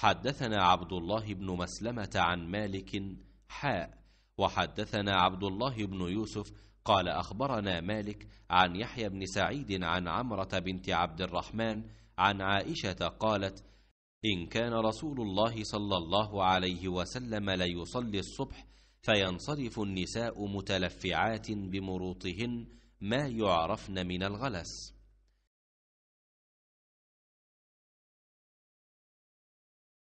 حدثنا عبد الله بن مسلمة عن مالك حاء وحدثنا عبد الله بن يوسف قال أخبرنا مالك عن يحيى بن سعيد عن عمرة بنت عبد الرحمن عن عائشة قالت إن كان رسول الله صلى الله عليه وسلم ليصلي الصبح فينصرف النساء متلفعات بمروطهن ما يعرفن من الغلس